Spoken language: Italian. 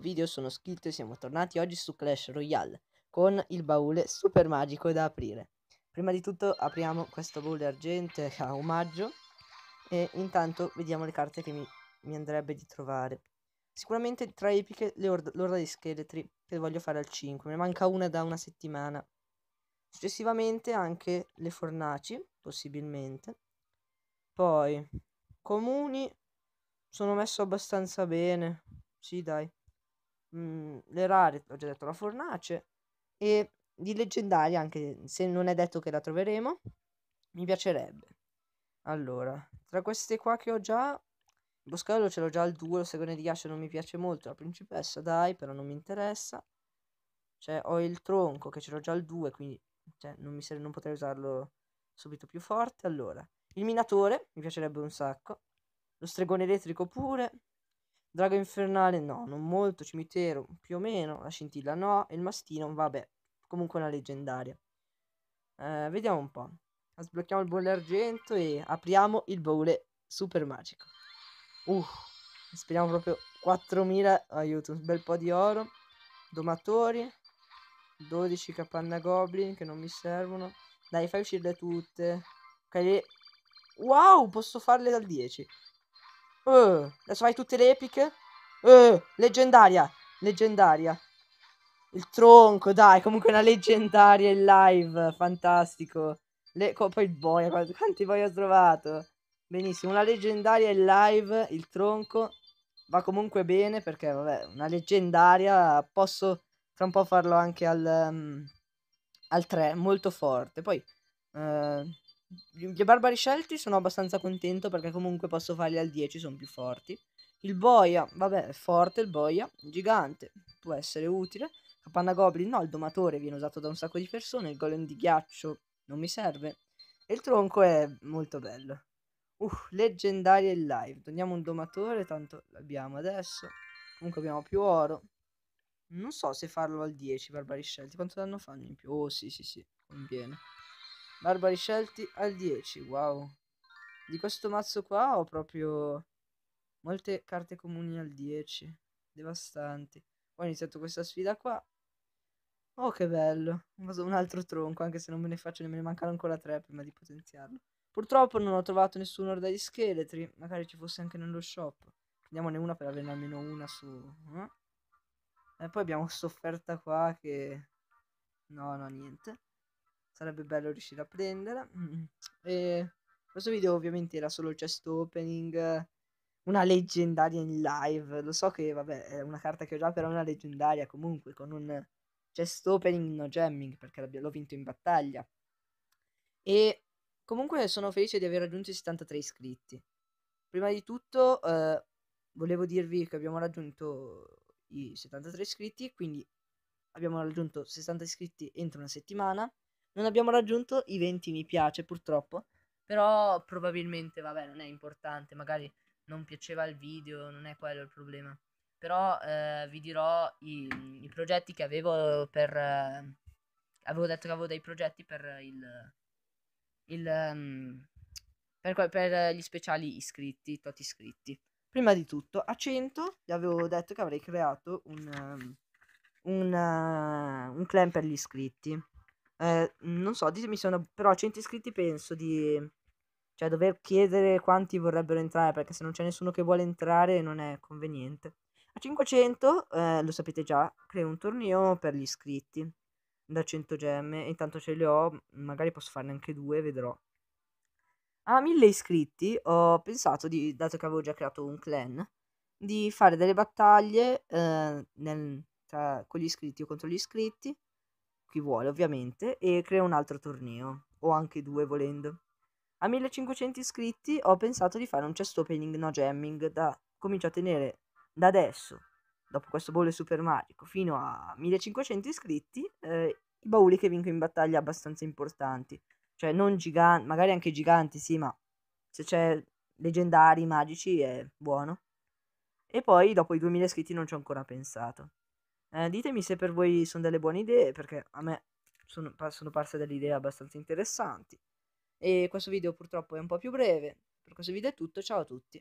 video sono scritto e siamo tornati oggi su Clash Royale con il baule super magico da aprire. Prima di tutto apriamo questo baule argente a omaggio e intanto vediamo le carte che mi, mi andrebbe di trovare. Sicuramente tra epiche l'orda, l'orda di scheletri che voglio fare al 5, ne manca una da una settimana. Successivamente anche le fornaci, possibilmente. Poi, comuni sono messo abbastanza bene. Sì, dai. Mm, le rare, ho già detto, la fornace. E di leggendaria, anche se non è detto che la troveremo, mi piacerebbe. Allora, tra queste qua che ho già, il boscallo ce l'ho già al 2, lo segone di ghiaccio non mi piace molto, la principessa dai, però non mi interessa. Cioè, ho il tronco che ce l'ho già al 2, quindi cioè, non, mi serve, non potrei usarlo subito più forte. Allora, il minatore, mi piacerebbe un sacco. Lo stregone elettrico pure. Drago infernale no, non molto. Cimitero più o meno. La scintilla no. E il mastino, vabbè, comunque una leggendaria. Eh, vediamo un po'. Sblocchiamo il bolle argento e apriamo il baule super magico. Uh, speriamo proprio 4.000, aiuto, un bel po' di oro. Domatori, 12 capanna goblin che non mi servono. Dai, fai uscirle tutte. Ok, Wow, posso farle dal 10. Uh, eh, adesso fai tutte le epiche. Uh, leggendaria. Leggendaria. Il tronco, dai, comunque una leggendaria in live. Fantastico. Le... Poi il boia, quanti boia ho trovato. Benissimo, una leggendaria in live, il tronco. Va comunque bene perché, vabbè, una leggendaria posso tra un po' farlo anche al, um, al 3, molto forte. Poi uh, gli barbari scelti sono abbastanza contento perché comunque posso farli al 10, sono più forti. Il boia, vabbè, è forte il boia, gigante, può essere utile. Capanna Goblin, no, il domatore viene usato da un sacco di persone, il golem di ghiaccio non mi serve. E il tronco è molto bello. Uh, leggendaria e live. Togliamo un domatore, tanto l'abbiamo adesso. Comunque abbiamo più oro. Non so se farlo al 10 Barbari Scelti. Quanto danno fanno in più? Oh sì sì sì, conviene. Barbari Scelti al 10, wow. Di questo mazzo qua ho proprio molte carte comuni al 10. Devastanti. Ho iniziato questa sfida qua. Oh che bello. Un altro tronco, anche se non me ne faccio, ne me ne mancano ancora tre prima di potenziarlo. Purtroppo non ho trovato nessun orda di scheletri. Magari ci fosse anche nello shop. Prendiamone una per averne almeno una su... Eh? E poi abbiamo quest'offerta qua che... No, no, niente. Sarebbe bello riuscire a prendere. E questo video ovviamente era solo il chest opening. Una leggendaria in live. Lo so che, vabbè, è una carta che ho già, però è una leggendaria comunque. Con un chest opening no jamming, perché l'ho vinto in battaglia. E comunque sono felice di aver raggiunto i 73 iscritti. Prima di tutto, eh, volevo dirvi che abbiamo raggiunto i 73 iscritti, quindi abbiamo raggiunto 60 iscritti entro una settimana. Non abbiamo raggiunto i 20 mi piace purtroppo, però probabilmente, vabbè, non è importante, magari non piaceva il video, non è quello il problema. Però eh, vi dirò i, i, progetti che avevo per... Eh, avevo detto che avevo dei progetti per il... il um, per, per, gli speciali iscritti, tot iscritti. Prima di tutto, a 100 gli avevo detto che avrei creato un, ehm, un, ehm, un clan per gli iscritti. Eh, non so, ditemi se sono, però a 100 iscritti penso di cioè dover chiedere quanti vorrebbero entrare perché se non c'è nessuno che vuole entrare non è conveniente. A 500, eh, lo sapete già, creo un torneo per gli iscritti da 100 gemme, intanto ce le ho, magari posso farne anche due, vedrò. A 1000 iscritti ho pensato, di, dato che avevo già creato un clan, di fare delle battaglie eh, nel- tra- con gli iscritti o contro gli iscritti, chi vuole ovviamente, e creo un altro torneo, o anche due volendo. A 1500 iscritti ho pensato di fare un chest opening no jamming da comincio a tenere da adesso, dopo questo bolle super magico, fino a 1500 iscritti, eh, i bauli che vinco in battaglia abbastanza importanti cioè non giganti, magari anche giganti, sì, ma se c'è leggendari, magici è buono. E poi dopo i 2000 iscritti non ci ho ancora pensato. Eh, ditemi se per voi sono delle buone idee, perché a me sono, sono parse delle idee abbastanza interessanti. E questo video purtroppo è un po' più breve. Per questo video è tutto, ciao a tutti.